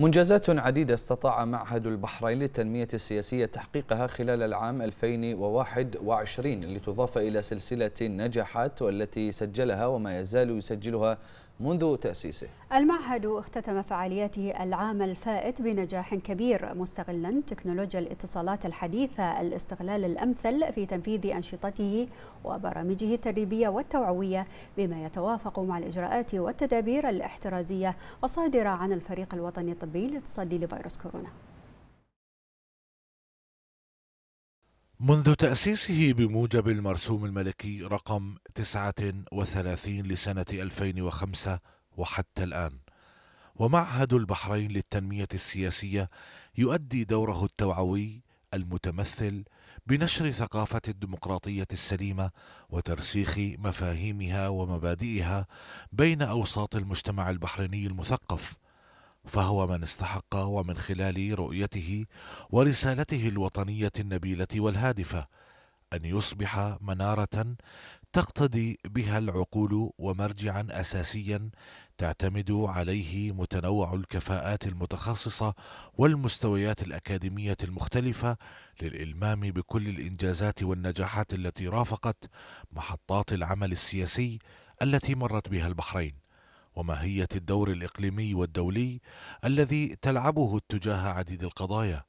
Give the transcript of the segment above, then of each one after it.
منجزات عديدة استطاع معهد البحرين للتنمية السياسية تحقيقها خلال العام 2021 لتضاف إلى سلسلة النجاحات والتي سجلها وما يزال يسجلها منذ تأسيسه المعهد اختتم فعالياته العام الفائت بنجاح كبير مستغلا تكنولوجيا الاتصالات الحديثة الاستغلال الأمثل في تنفيذ أنشطته وبرامجه التدريبية والتوعوية بما يتوافق مع الإجراءات والتدابير الاحترازية الصادرة عن الفريق الوطني الطبي للتصدي لفيروس كورونا منذ تأسيسه بموجب المرسوم الملكي رقم 39 لسنة 2005 وحتى الآن ومعهد البحرين للتنمية السياسية يؤدي دوره التوعوي المتمثل بنشر ثقافة الديمقراطية السليمة وترسيخ مفاهيمها ومبادئها بين أوساط المجتمع البحريني المثقف فهو من استحق ومن خلال رؤيته ورسالته الوطنيه النبيله والهادفه ان يصبح مناره تقتدي بها العقول ومرجعا اساسيا تعتمد عليه متنوع الكفاءات المتخصصه والمستويات الاكاديميه المختلفه للالمام بكل الانجازات والنجاحات التي رافقت محطات العمل السياسي التي مرت بها البحرين وماهية الدور الإقليمي والدولي الذي تلعبه اتجاه عديد القضايا،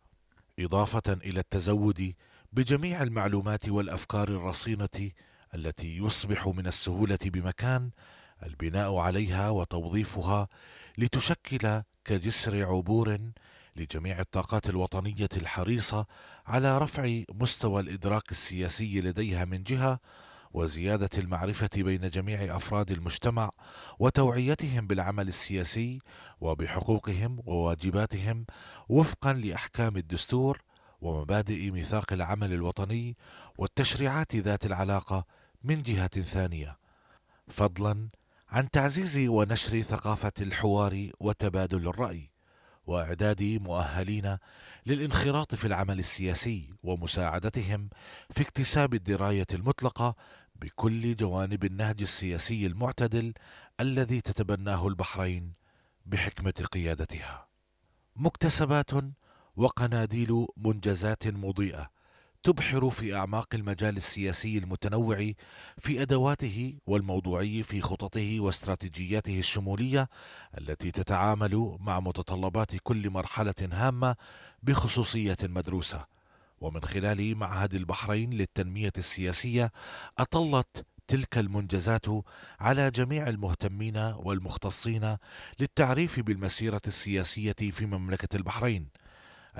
إضافة إلى التزود بجميع المعلومات والأفكار الرصينة التي يصبح من السهولة بمكان البناء عليها وتوظيفها لتشكل كجسر عبور لجميع الطاقات الوطنية الحريصة على رفع مستوى الإدراك السياسي لديها من جهة وزيادة المعرفة بين جميع أفراد المجتمع وتوعيتهم بالعمل السياسي وبحقوقهم وواجباتهم وفقا لأحكام الدستور ومبادئ ميثاق العمل الوطني والتشريعات ذات العلاقة من جهة ثانية فضلا عن تعزيز ونشر ثقافة الحوار وتبادل الرأي واعداد مؤهلين للانخراط في العمل السياسي ومساعدتهم في اكتساب الدرايه المطلقه بكل جوانب النهج السياسي المعتدل الذي تتبناه البحرين بحكمه قيادتها مكتسبات وقناديل منجزات مضيئه تبحر في اعماق المجال السياسي المتنوع في ادواته والموضوعي في خططه واستراتيجياته الشموليه التي تتعامل مع متطلبات كل مرحله هامه بخصوصيه مدروسه ومن خلال معهد البحرين للتنميه السياسيه اطلت تلك المنجزات على جميع المهتمين والمختصين للتعريف بالمسيره السياسيه في مملكه البحرين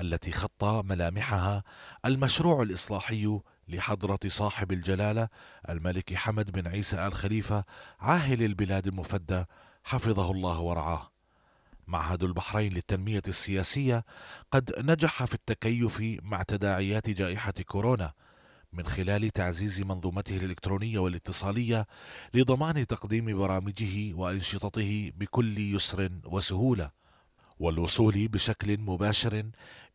التي خط ملامحها المشروع الإصلاحي لحضرة صاحب الجلالة الملك حمد بن عيسى آل خليفة عاهل البلاد المفدى حفظه الله ورعاه. معهد البحرين للتنمية السياسية قد نجح في التكيف مع تداعيات جائحة كورونا من خلال تعزيز منظومته الإلكترونية والاتصالية لضمان تقديم برامجه وأنشطته بكل يسر وسهولة. والوصول بشكل مباشر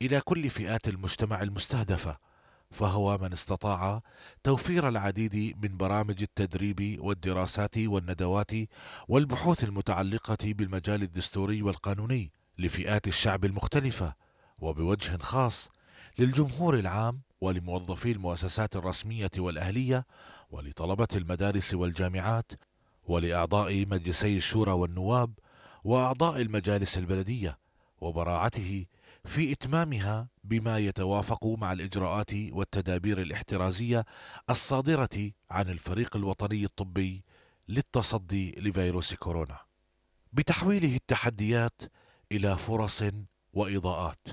إلى كل فئات المجتمع المستهدفة فهو من استطاع توفير العديد من برامج التدريب والدراسات والندوات والبحوث المتعلقة بالمجال الدستوري والقانوني لفئات الشعب المختلفة وبوجه خاص للجمهور العام ولموظفي المؤسسات الرسمية والأهلية ولطلبة المدارس والجامعات ولأعضاء مجلسي الشورى والنواب واعضاء المجالس البلديه وبراعته في اتمامها بما يتوافق مع الاجراءات والتدابير الاحترازيه الصادره عن الفريق الوطني الطبي للتصدي لفيروس كورونا بتحويله التحديات الى فرص واضاءات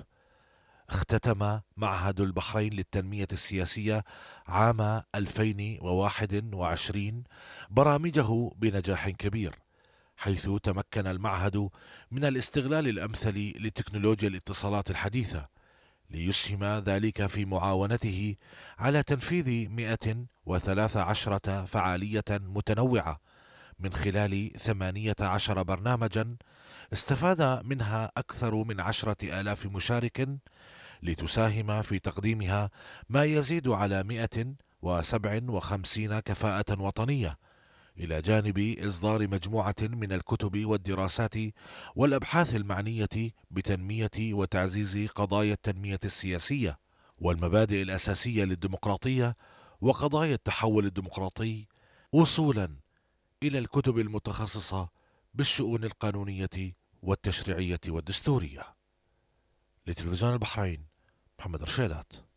اختتم معهد البحرين للتنمية السياسية عام 2021 برامجه بنجاح كبير حيث تمكن المعهد من الاستغلال الامثل لتكنولوجيا الاتصالات الحديثه ليسهم ذلك في معاونته على تنفيذ 113 فعاليه متنوعه من خلال 18 برنامجا استفاد منها أكثر من عشرة آلاف مشارك لتساهم في تقديمها ما يزيد على 157 كفاءة وطنية إلى جانب إصدار مجموعة من الكتب والدراسات والأبحاث المعنية بتنمية وتعزيز قضايا التنمية السياسية والمبادئ الأساسية للديمقراطية وقضايا التحول الديمقراطي وصولا إلى الكتب المتخصصة بالشؤون القانونية والتشريعية والدستورية لتلفزيون البحرين محمد رشيلات